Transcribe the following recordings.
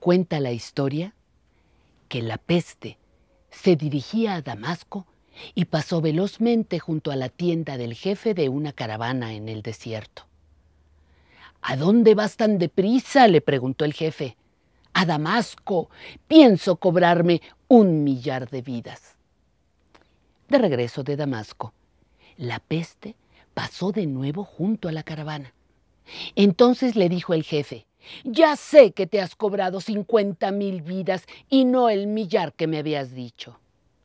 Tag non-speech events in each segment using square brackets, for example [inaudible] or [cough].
Cuenta la historia que la peste se dirigía a Damasco y pasó velozmente junto a la tienda del jefe de una caravana en el desierto. ¿A dónde vas tan deprisa? le preguntó el jefe. A Damasco. Pienso cobrarme un millar de vidas. De regreso de Damasco, la peste pasó de nuevo junto a la caravana. Entonces le dijo el jefe, ya sé que te has cobrado cincuenta mil vidas y no el millar que me habías dicho.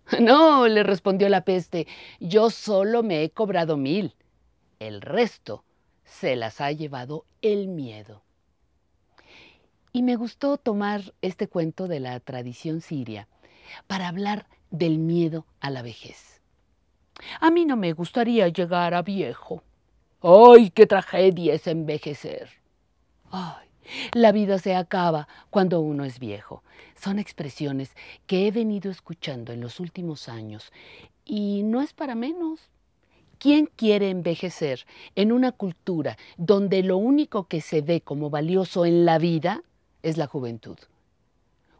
[laughs] No, le respondió la peste, yo solo me he cobrado mil. El resto se las ha llevado el miedo. Y me gustó tomar este cuento de la tradición siria para hablar del miedo a la vejez. A mí no me gustaría llegar a viejo. ¡Ay, qué tragedia es envejecer! ¡Ay! La vida se acaba cuando uno es viejo. Son expresiones que he venido escuchando en los últimos años y no es para menos. ¿Quién quiere envejecer en una cultura donde lo único que se ve como valioso en la vida es la juventud?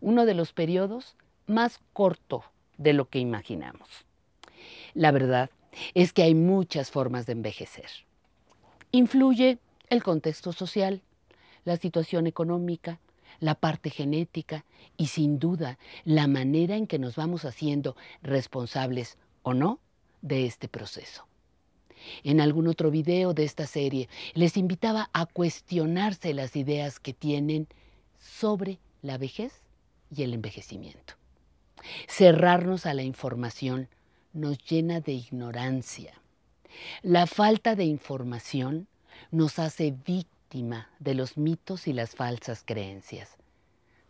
Uno de los periodos más corto de lo que imaginamos. La verdad es que hay muchas formas de envejecer. Influye el contexto social, la situación económica, la parte genética y sin duda la manera en que nos vamos haciendo responsables o no de este proceso. En algún otro video de esta serie les invitaba a cuestionarse las ideas que tienen sobre la vejez y el envejecimiento. Cerrarnos a la información nos llena de ignorancia. La falta de información nos hace víctimas de los mitos y las falsas creencias.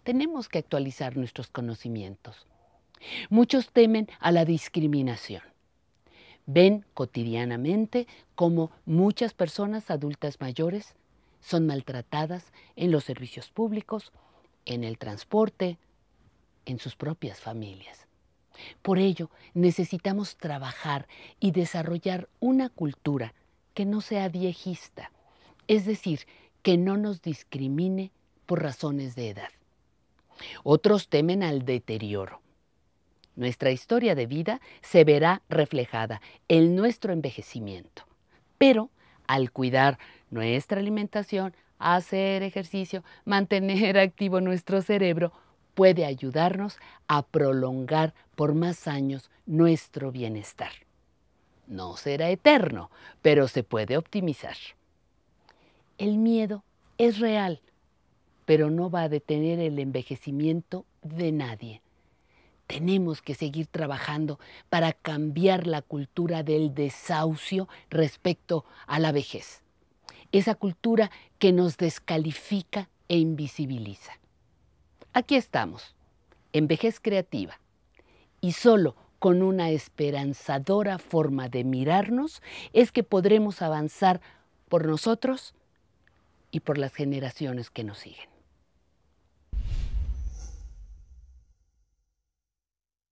Tenemos que actualizar nuestros conocimientos. Muchos temen a la discriminación. Ven cotidianamente cómo muchas personas adultas mayores son maltratadas en los servicios públicos, en el transporte, en sus propias familias. Por ello, necesitamos trabajar y desarrollar una cultura que no sea viejista, es decir, que no nos discrimine por razones de edad. Otros temen al deterioro. Nuestra historia de vida se verá reflejada en nuestro envejecimiento, pero al cuidar nuestra alimentación, hacer ejercicio, mantener [laughs] activo nuestro cerebro, puede ayudarnos a prolongar por más años nuestro bienestar. No será eterno, pero se puede optimizar. El miedo es real, pero no va a detener el envejecimiento de nadie. Tenemos que seguir trabajando para cambiar la cultura del desahucio respecto a la vejez. Esa cultura que nos descalifica e invisibiliza. Aquí estamos, en Vejez Creativa, y solo con una esperanzadora forma de mirarnos es que podremos avanzar por nosotros y por las generaciones que nos siguen.